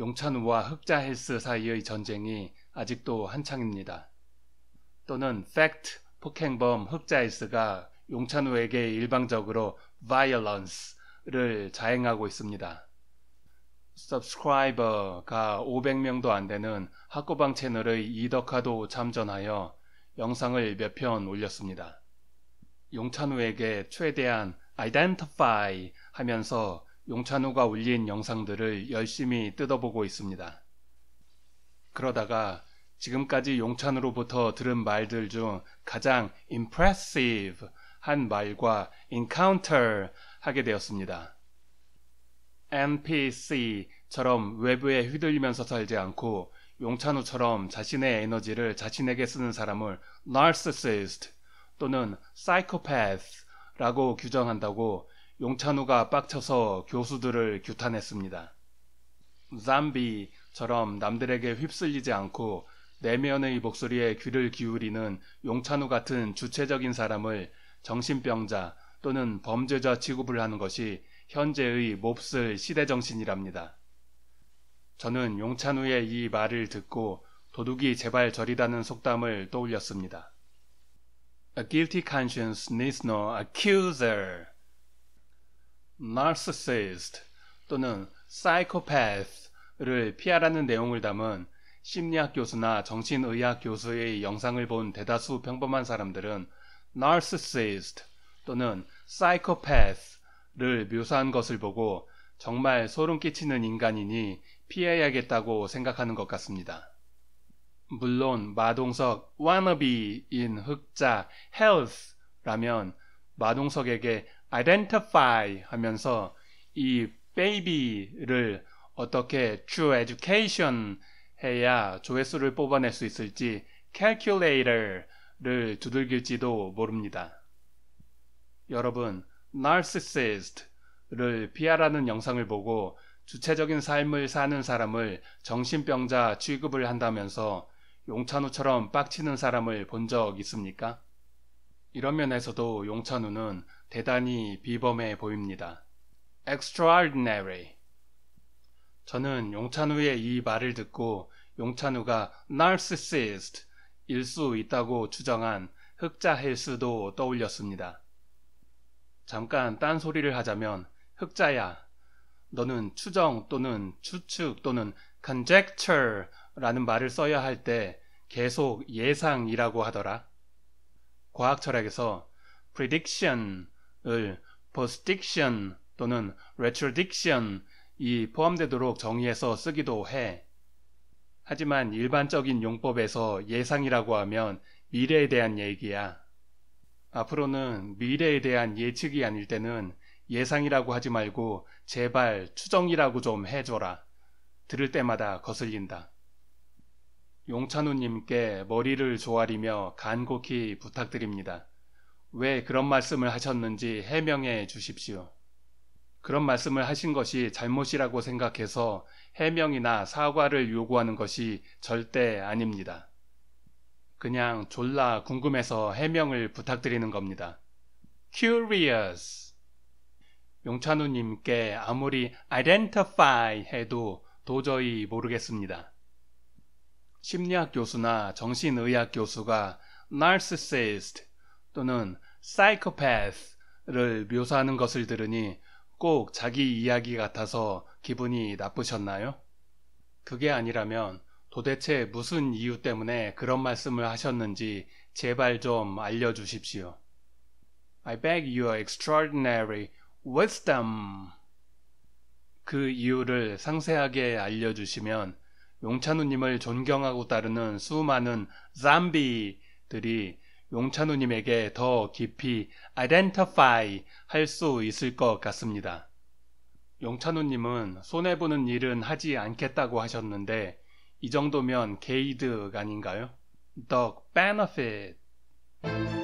용찬우와 흑자헬스 사이의 전쟁이 아직도 한창입니다. 또는 팩트 폭행범 흑자헬스가 용찬우에게 일방적으로 violence를 자행하고 있습니다. s u b s c r i 가 500명도 안 되는 학고방 채널의 이덕화도 참전하여 영상을 몇 편 올렸습니다. 용찬우에게 최대한 identify 하면서 용찬우가 올린 영상들을 열심히 뜯어보고 있습니다. 그러다가 지금까지 용찬우로부터 들은 말들 중 가장 impressive 한 말과 encounter 하게 되었습니다. NPC처럼 외부에 휘둘리면서 살지 않고 용찬우처럼 자신의 에너지를 자신에게 쓰는 사람을 narcissist 또는 psychopath라고 규정한다고 용찬우가 빡쳐서 교수들을 규탄했습니다. 잠비처럼 남들에게 휩쓸리지 않고 내면의 목소리에 귀를 기울이는 용찬우 같은 주체적인 사람을 정신병자 또는 범죄자 취급을 하는 것이 현재의 몹쓸 시대 정신이랍니다. 저는 용찬우의 이 말을 듣고 도둑이 제발 저리다는 속담을 떠올렸습니다. A guilty conscience needs no accuser. narcissist 또는 psychopath를 피하라는 내용을 담은 심리학 교수나 정신의학 교수의 영상을 본 대다수 평범한 사람들은 narcissist 또는 psychopath를 묘사한 것을 보고 정말 소름 끼치는 인간이니 피해야겠다고 생각하는 것 같습니다. 물론 마동석 wannabe인 흑자 health라면 마동석에게 identify 하면서 이 baby를 어떻게 true education 해야 조회수를 뽑아낼 수 있을지 calculator를 두들길지도 모릅니다. 여러분, narcissist를 비하라는 영상을 보고 주체적인 삶을 사는 사람을 정신병자 취급을 한다면서 용찬우처럼 빡치는 사람을 본 적 있습니까? 이런 면에서도 용찬우는 대단히 비범해 보입니다. extraordinary. 저는 용찬우의 이 말을 듣고 용찬우가 narcissist 일수 있다고 주장한 흑자 헬스도 떠올렸습니다. 잠깐 딴 소리를 하자면 흑자야, 너는 추정 또는 추측 또는 conjecture라는 말을 써야 할 때 계속 예상이라고 하더라. 과학 철학에서 prediction을 postdiction 또는 retrodiction이 포함되도록 정의해서 쓰기도 해. 하지만 일반적인 용법에서 예상이라고 하면 미래에 대한 얘기야. 앞으로는 미래에 대한 예측이 아닐 때는 예상이라고 하지 말고 제발 추정이라고 좀 해줘라. 들을 때마다 거슬린다. 용찬우님께 머리를 조아리며 간곡히 부탁드립니다. 왜 그런 말씀을 하셨는지 해명해 주십시오. 그런 말씀을 하신 것이 잘못이라고 생각해서 해명이나 사과를 요구하는 것이 절대 아닙니다. 그냥 졸라 궁금해서 해명을 부탁드리는 겁니다. curious. 용찬우님께 아무리 identify 해도 도저히 모르겠습니다. 심리학 교수나 정신의학 교수가 narcissist 또는 psychopath를 묘사하는 것을 들으니 꼭 자기 이야기 같아서 기분이 나쁘셨나요? 그게 아니라면 도대체 무슨 이유 때문에 그런 말씀을 하셨는지 제발 좀 알려주십시오. I beg your extraordinary wisdom. 그 이유를 상세하게 알려주시면 용찬우님을 존경하고 따르는 수많은 잠비들이 용찬우님에게 더 깊이 아이덴터파이 할수 있을 것 같습니다. 용찬우님은 손해보는 일은 하지 않겠다고 하셨는데 이 정도면 게이드 아닌가요? The benefit